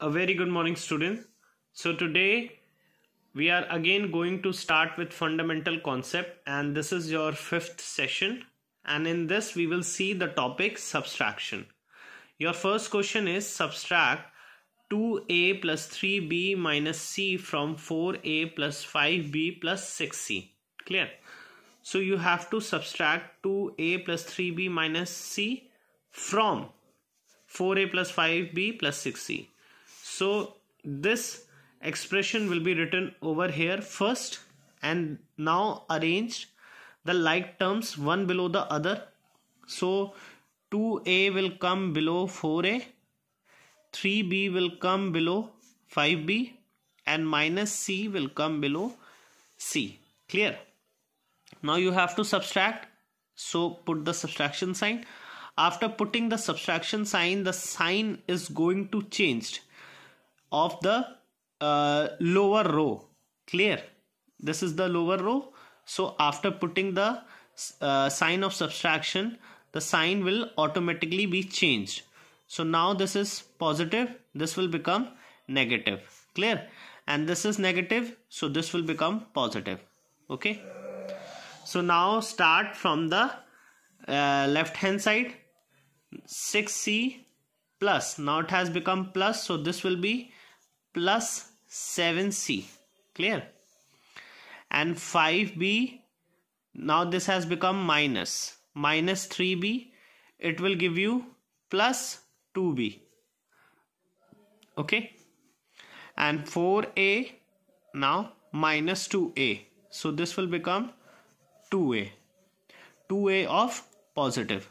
a very good morning students. so today we are again going to start with fundamental concept and this is your fifth session and in this we will see the topic subtraction your first question is subtract 2a plus 3b minus c from 4a plus 5b plus 6c clear so you have to subtract 2a plus 3b minus c from 4a plus 5b plus 6c so this expression will be written over here first and now arranged the like terms one below the other so 2a will come below 4a 3b will come below 5b and minus c will come below c clear now you have to subtract so put the subtraction sign after putting the subtraction sign the sign is going to changed of the uh, lower row clear this is the lower row so after putting the uh, sign of subtraction the sign will automatically be changed so now this is positive this will become negative clear and this is negative so this will become positive okay so now start from the uh, left hand side 6c plus now it has become plus so this will be plus 7c clear and 5b now this has become minus minus 3b it will give you plus 2b okay and 4a now minus 2a so this will become 2a 2a of positive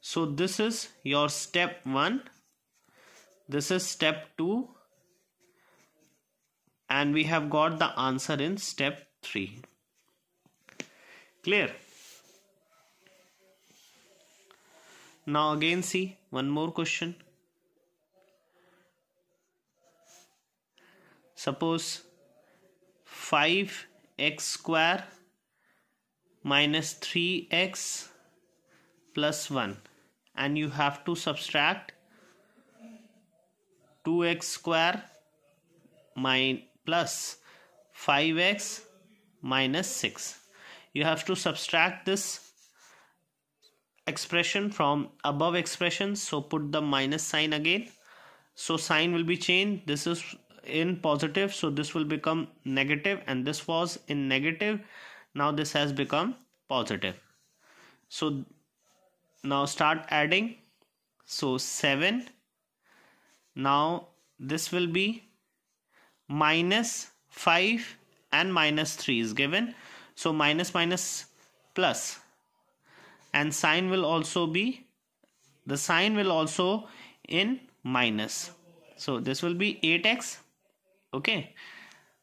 so this is your step 1 this is step 2 and we have got the answer in step 3 clear now again see one more question suppose 5x square minus 3x plus 1 and you have to subtract 2x square minus plus 5x minus 6 you have to subtract this expression from above expression so put the minus sign again so sign will be changed this is in positive so this will become negative and this was in negative now this has become positive so now start adding so 7 now this will be minus 5 and minus 3 is given so minus minus plus and sign will also be the sign will also in minus so this will be 8x okay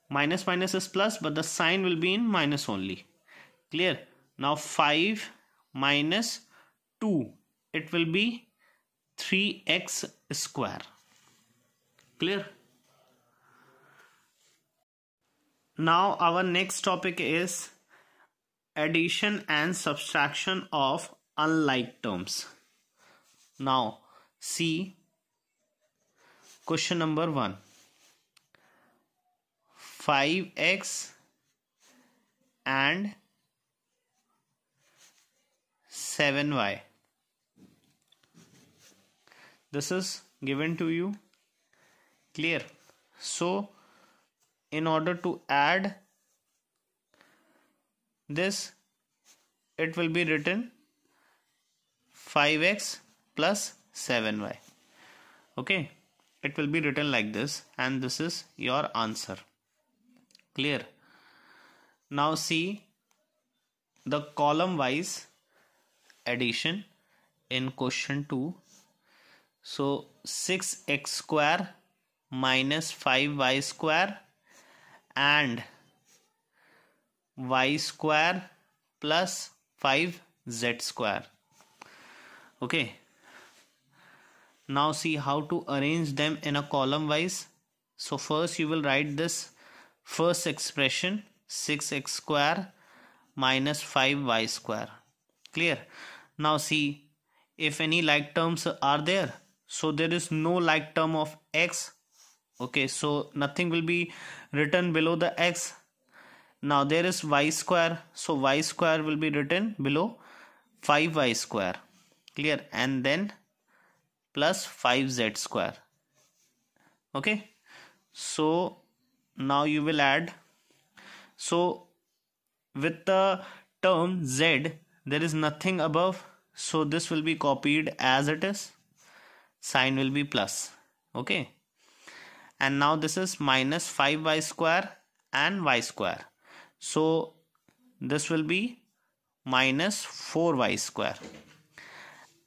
minus minus is plus but the sign will be in minus only clear now 5 minus 2 it will be 3x square clear Now our next topic is addition and subtraction of unlike terms. Now see question number 1. 5x and 7y. This is given to you. Clear. So in order to add this it will be written 5x plus 7y okay it will be written like this and this is your answer clear now see the column wise addition in question 2 so 6x square minus 5y square and y square plus 5z square okay now see how to arrange them in a column wise so first you will write this first expression 6x square minus 5y square clear now see if any like terms are there so there is no like term of x okay so nothing will be written below the x now there is y square so y square will be written below 5y square clear and then plus 5z square okay so now you will add so with the term z there is nothing above so this will be copied as it is sign will be plus okay and now this is minus 5y square and y square so this will be minus 4y square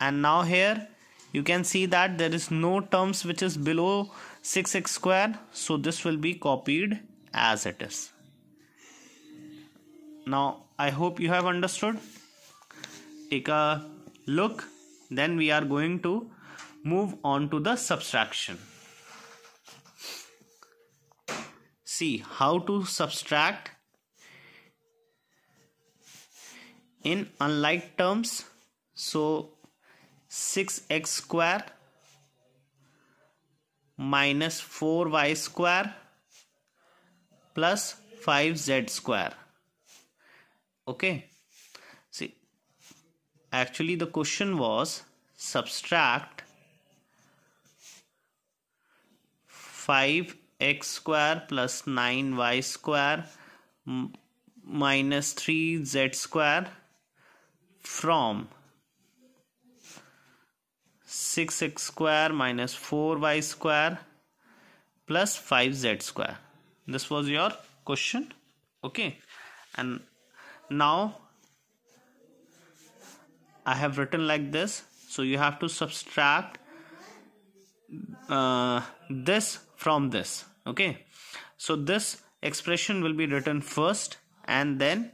and now here you can see that there is no terms which is below 6x square so this will be copied as it is now i hope you have understood take a look then we are going to move on to the subtraction see how to subtract in unlike terms so 6x square minus 4y square plus 5z square okay see actually the question was subtract 5 x square plus 9y square minus 3z square from 6x square minus 4y square plus 5z square this was your question okay and now I have written like this so you have to subtract uh, this from this okay so this expression will be written first and then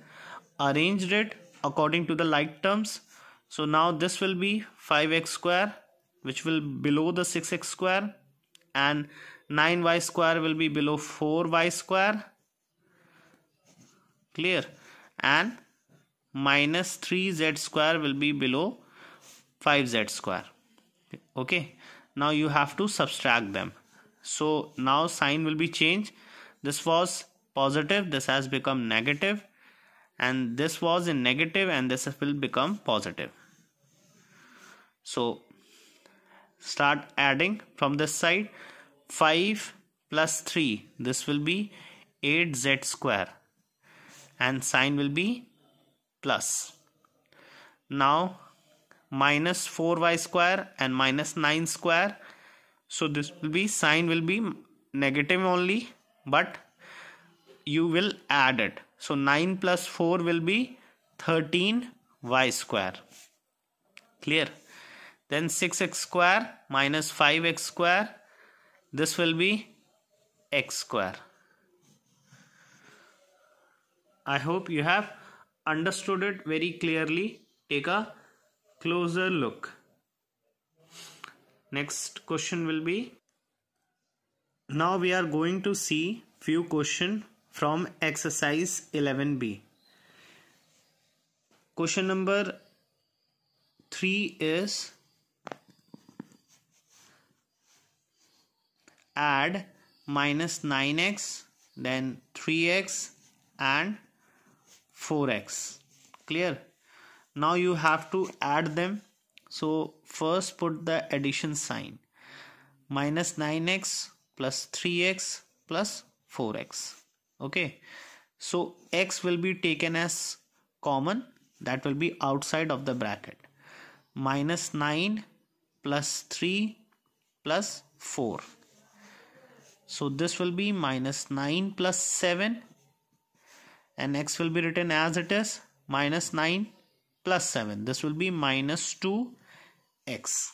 arranged it according to the like terms so now this will be 5x square which will below the 6x square and 9y square will be below 4y square clear and minus 3z square will be below 5z square okay now you have to subtract them so now sign will be changed this was positive this has become negative and this was in negative and this will become positive so start adding from this side 5 plus 3 this will be 8z square and sign will be plus now minus 4y square and minus 9 square so this will be sign will be negative only but you will add it so 9 plus 4 will be 13 y square clear then 6x square minus 5x square this will be x square i hope you have understood it very clearly take a closer look next question will be now we are going to see few question from exercise 11b question number 3 is add minus 9x then 3x and 4x clear now you have to add them so first put the addition sign minus 9x plus 3x plus 4x okay so x will be taken as common that will be outside of the bracket minus 9 plus 3 plus 4 so this will be minus 9 plus 7 and x will be written as it is minus 9 plus 7 this will be minus 2 x.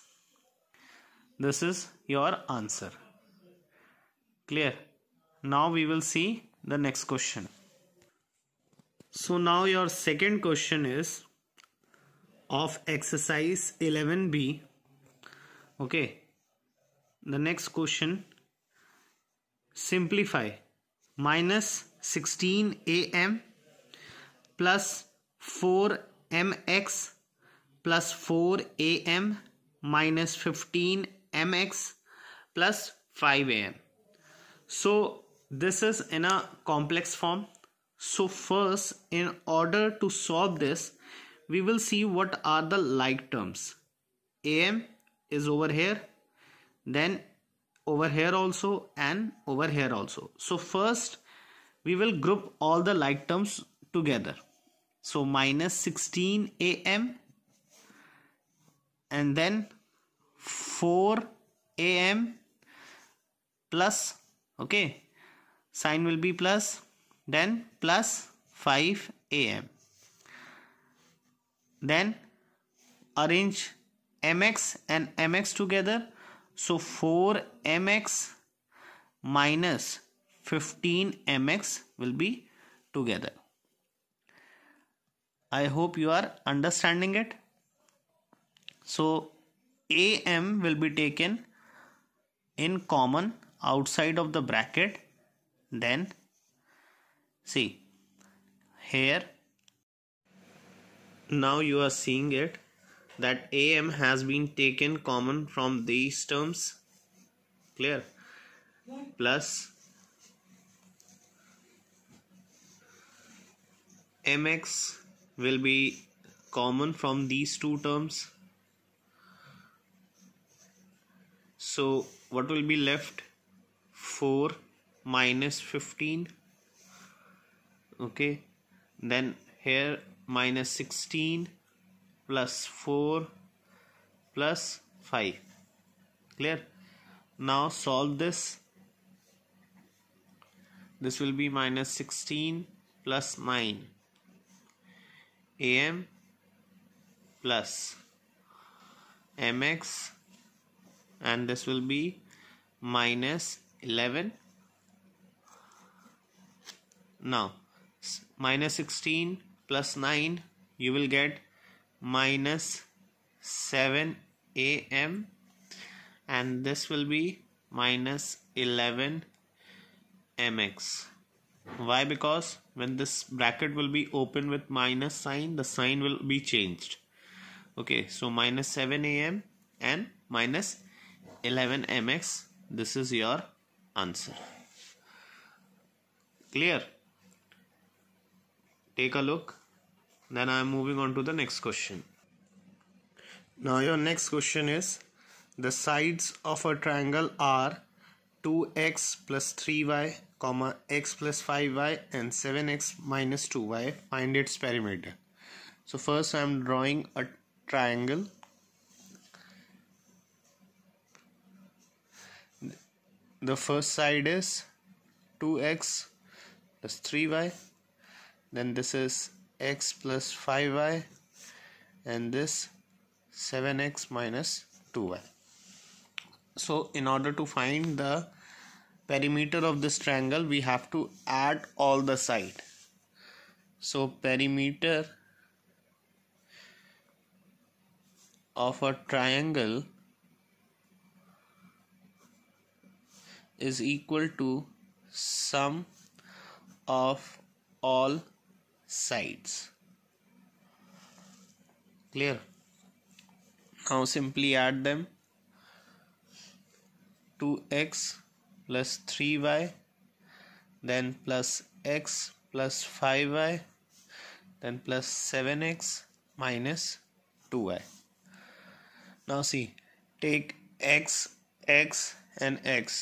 This is your answer. Clear? Now we will see the next question. So now your second question is of exercise 11b. Okay. The next question simplify minus 16 am plus 4 mx plus 4 am minus 15 mx plus 5 am. So this is in a complex form. So first in order to solve this we will see what are the like terms. am is over here then over here also and over here also. So first we will group all the like terms together. So minus 16 am and then 4 am plus okay sign will be plus then plus 5 am then arrange mx and mx together so 4 mx minus 15 mx will be together i hope you are understanding it so AM will be taken in common outside of the bracket. Then see here now you are seeing it that am has been taken common from these terms clear plus mx will be common from these two terms so what will be left 4 minus 15 okay then here minus 16 plus 4 plus 5 clear now solve this this will be minus 16 plus 9 am plus mx and this will be minus 11 now minus 16 plus 9 you will get minus 7 am and this will be minus 11 mx why because when this bracket will be open with minus sign the sign will be changed okay so minus 7 am and minus 11 mx this is your answer clear take a look then i am moving on to the next question now your next question is the sides of a triangle are 2x plus 3y comma x plus 5y and 7x minus 2y find its perimeter so first i am drawing a triangle the first side is 2x plus 3y then this is x plus 5y and this 7x minus 2y so in order to find the perimeter of this triangle we have to add all the side so perimeter of a triangle is equal to sum of all sides clear now simply add them 2x plus 3y then plus x plus 5y then plus 7x minus 2y now see take x x and x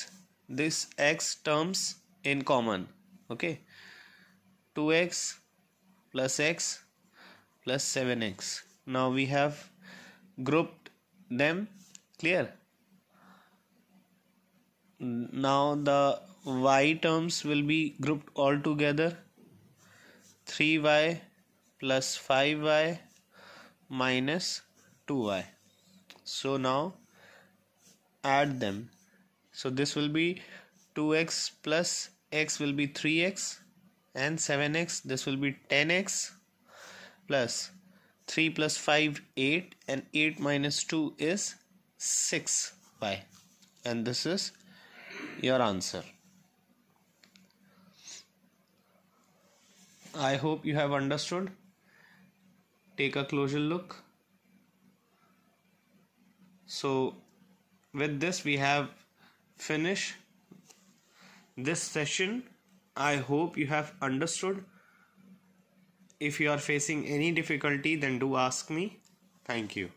this x terms in common okay 2x plus x plus 7x now we have grouped them clear now the y terms will be grouped all together 3y plus 5y minus 2y so now add them so this will be 2x plus x will be 3x and 7x this will be 10x plus 3 plus 5 8 and 8 minus 2 is 6y and this is your answer i hope you have understood take a closer look so with this we have finish this session. I hope you have understood. If you are facing any difficulty, then do ask me. Thank you.